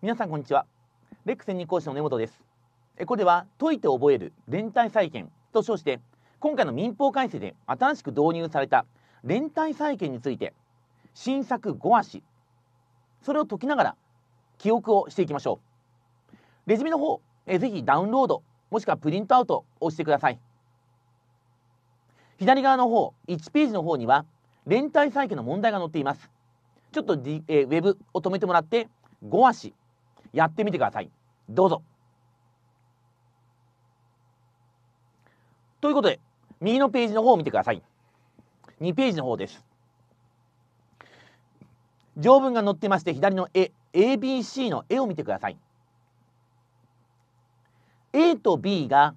皆さんこんにちはレック専任講師の根本ですここでは解いて覚える連帯債権と称して今回の民法改正で新しく導入された連帯債権について新作5足それを解きながら記憶をしていきましょうレジュメの方えぜひダウンロードもしくはプリントアウトをしてください左側の方1ページの方には連帯債権の問題が載っていますちょっと、D えー、ウェブを止めてもらって5足やってみてくださいどうぞということで右のページの方を見てください2ページの方です条文が載ってまして左の絵 ABC の絵を見てください A と B が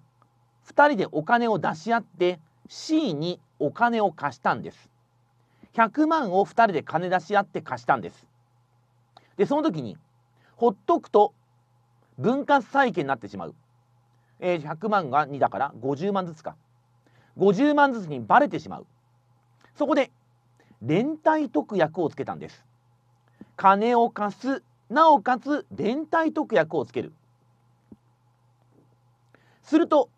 2人でお金を出し合って C にお金を貸したんです100万を2人で金出し合って貸したんですでその時にほっとくと分割債権になってしまう、えー、100万が2だから50万ずつか50万ずつにばれてしまうそこで連帯特約をつけたんです金を貸すなおかつ連帯特約をつけるすると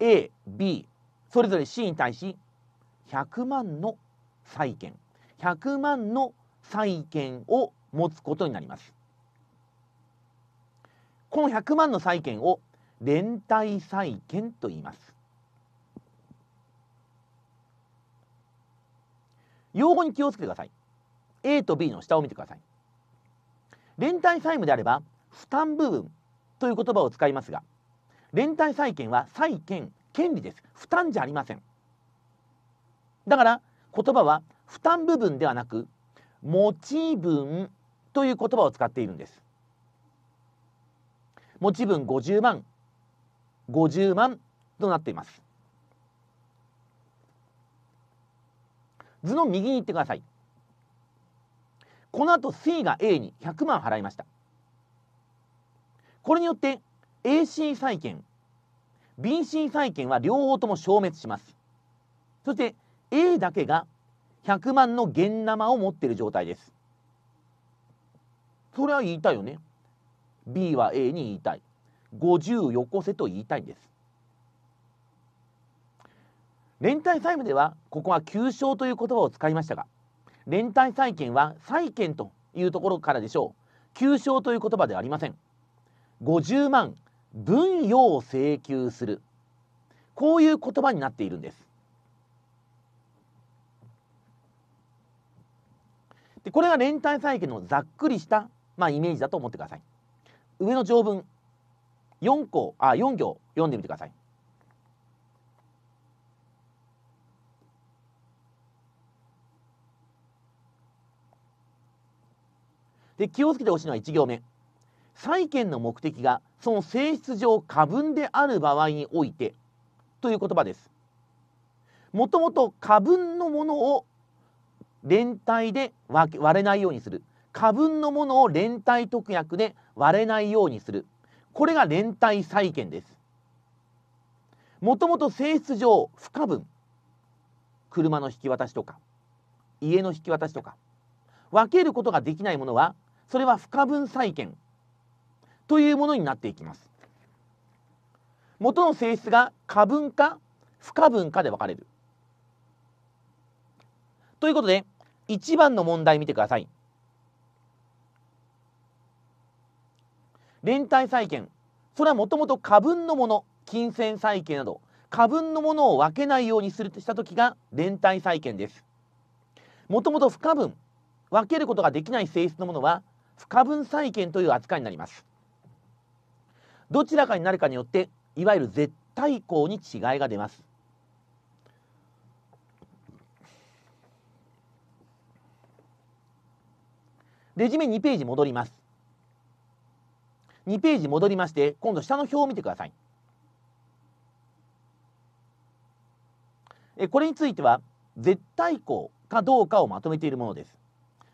AB それぞれ C に対し100万の債権100万の債権を持つことになりますこの100万の債券を連帯債権と言います用語に気をつけてください A と B の下を見てください連帯債務であれば負担部分という言葉を使いますが連帯債権は債権権利です負担じゃありませんだから言葉は負担部分ではなく持ち分という言葉を使っているんです持ち分50万50万となっています図の右に行ってくださいこの後 C が A に100万払いましたこれによって AC 債権 BC 債権は両方とも消滅しますそして A だけが100万の現生を持っている状態ですそれは言いたいよね B は A に言いたい50よこせと言いたいんです連帯債務ではここは求償という言葉を使いましたが連帯債権は債権というところからでしょう求償という言葉ではありません50万分与を請求するこういう言葉になっているんですでこれが連帯債権のざっくりした、まあ、イメージだと思ってください上の条文4項あ4行読んでみてください。で気をつけてほしいのは1行目債権の目的がその性質上過分である場合においてという言葉ですもともと過分のものを連帯で割れないようにする過分のものを連帯特約で割れないようにするこれが連帯債権ですもともと性質上不可分車の引き渡しとか家の引き渡しとか分けることができないものはそれは不可分債権というものになっていきます元の性質が過分か不可分かで分かれるということで1番の問題見てください連帯債権それはもともと過分のもの金銭債権など過分のものを分けないようにするとした時が連帯債権ですもともと不可分分けることができない性質のものは不可分債権という扱いになりますどちらかになるかによっていわゆる絶対項に違いが出ますレジュメ2ページ戻ります2ページ戻りまして今度下の表を見てくださいこれについては絶対項かどうかをまとめているものです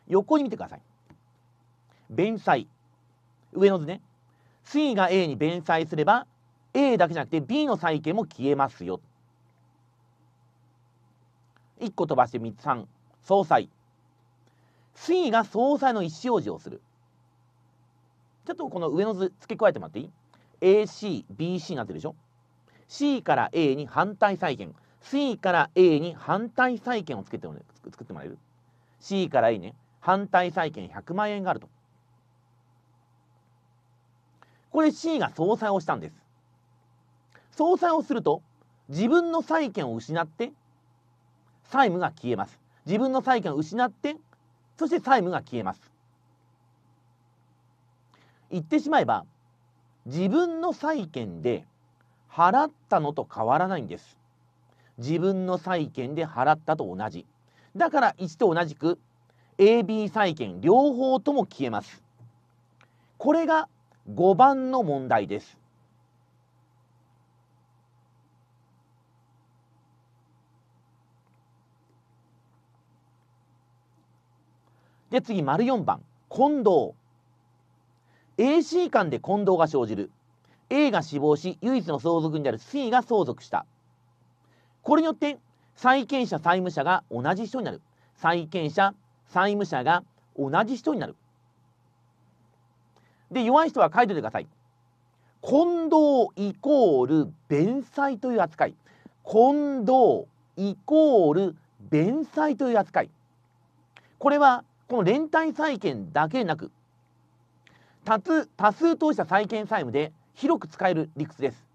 横に見てください弁済上の図ね C が A に弁済すれば A だけじゃなくて B の債権も消えますよ1個飛ばして3総裁 C が総裁の意思表示をするちょっとこの上の図付け加えてもらっていい ?ACBC になってるでしょ C から A に反対債権 C から A に反対債権をつけても作ってもらえる C から A ね反対債権100万円があるとこれ C が総裁をしたんです総裁をすると自分の債権を失って債務が消えます自分の債権を失ってそして債務が消えます言ってしまえば自分の債権で払ったのと変わらないんです。自分の債権で払ったと同じ。だから1と同じく AB 債権両方とも消えます。これが5番の問題です。で次、丸4番、近藤。AC 間で混同が生じる A が死亡し唯一の相続にある C が相続したこれによって債権者債務者が同じ人になる債権者債務者が同じ人になるで弱い人は書いておいてください混同イコール弁済という扱い混同イコール弁済という扱いこれはこの連帯債権だけでなく多数多数投資者債権債務で広く使える理屈です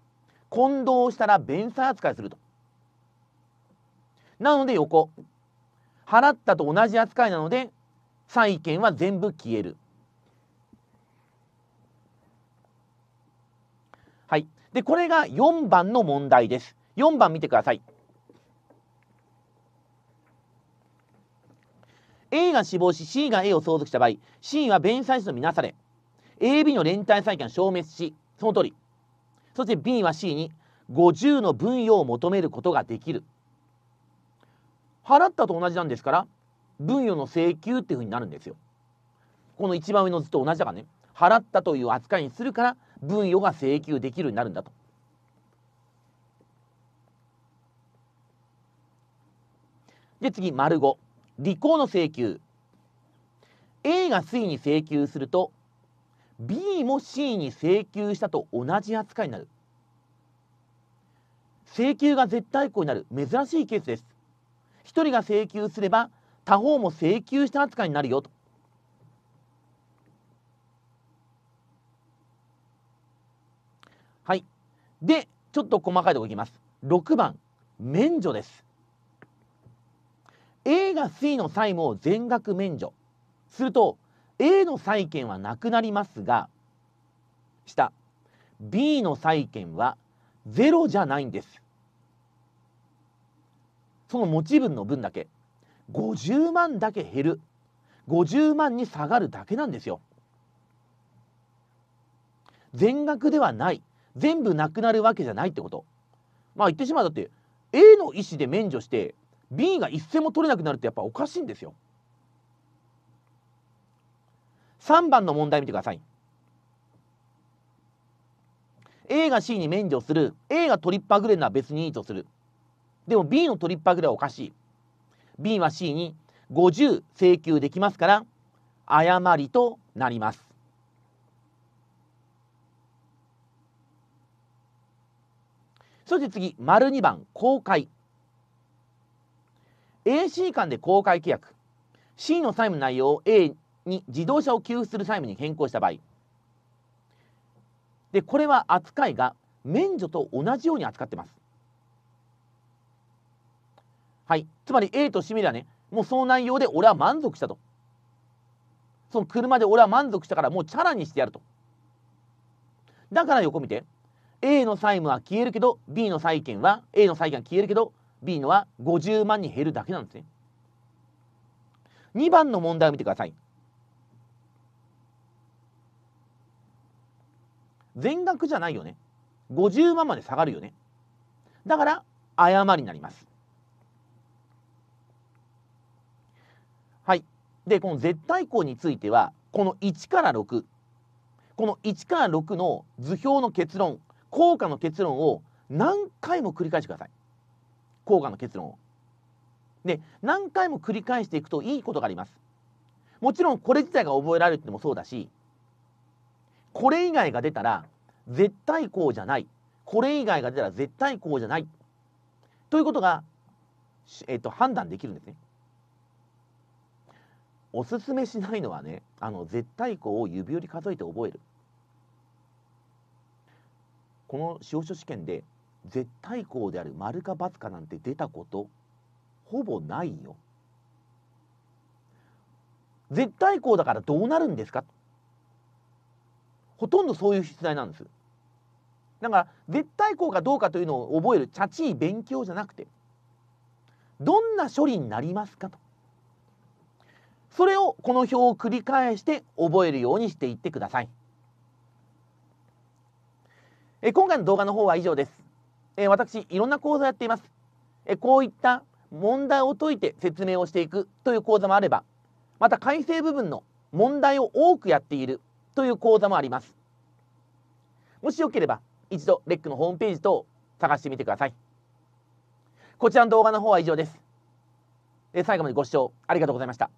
混同したら弁済扱いするとなので横払ったと同じ扱いなので債権は全部消えるはいでこれが4番の問題です4番見てください A が死亡し C が A を相続した場合 C は弁済士とみなされ AB の連帯債権を消滅しその通りそして B は C に50の分与を求めることができる払ったと同じなんですから分与の請求っていうふうになるんですよこの一番上の図と同じだからね払ったという扱いにするから分与が請求できるようになるんだとで次、丸5。履行の請求。A が C に請求すると、B も C に請求したと同じ扱いになる請求が絶対項になる珍しいケースです1人が請求すれば他方も請求した扱いになるよとはいでちょっと細かいとこいきます6番免除です A が C の債務を全額免除すると A の債権はなくなりますが下 B の債権はゼロじゃないんですその持ち分の分だけ50万だけ減る50万に下がるだけなんですよ全額ではない全部なくなるわけじゃないってことまあ言ってしまうだって A の意思で免除して B が一銭も取れなくなるってやっぱおかしいんですよ3番の問題見てください A が C に免除する A がトリッパーグレーなら別にいいとするでも B のトリッパーグレーはおかしい B は C に50請求できますから誤りとなりますそして次丸2番公開 AC 間で公開契約 C の債務内容を A に自動車を給付する債務に変更した場合でこれは扱いが免除と同じように扱ってます。はい、つまり A と C てみればねもうその内容で俺は満足したとその車で俺は満足したからもうチャラにしてやるとだから横見て A の債務は消えるけど B の債権は A の債権は消えるけど B のは50万に減るだけなんですね2番の問題を見てください全額じゃないよね。50万まで下がるよね。だから、誤りになります。はい。で、この絶対項については、この1から6、この1から6の図表の結論、効果の結論を何回も繰り返してください。効果の結論を。で、何回も繰り返していくといいことがあります。もちろんこれ自体が覚えられてもそうだし、これ以外が出たら絶対こうじゃないこれ以外が出たら絶対こうじゃないということが、えっと、判断できるんですね。おすすめしないのはねあの絶対項を指折り数えて覚えるこの司法書試験で絶対項である丸か×かなんて出たことほぼないよ絶対項だからどうなるんですかほとんどそういう出題なんですだから絶対項かどうかというのを覚えるチャチい勉強じゃなくてどんな処理になりますかとそれをこの表を繰り返して覚えるようにしていってくださいえ今回の動画の方は以上ですえ私いろんな講座やっていますえこういった問題を解いて説明をしていくという講座もあればまた改正部分の問題を多くやっているという講座もあります。もしよければ一度レックのホームページ等を探してみてください。こちらの動画の方は以上です。最後までご視聴ありがとうございました。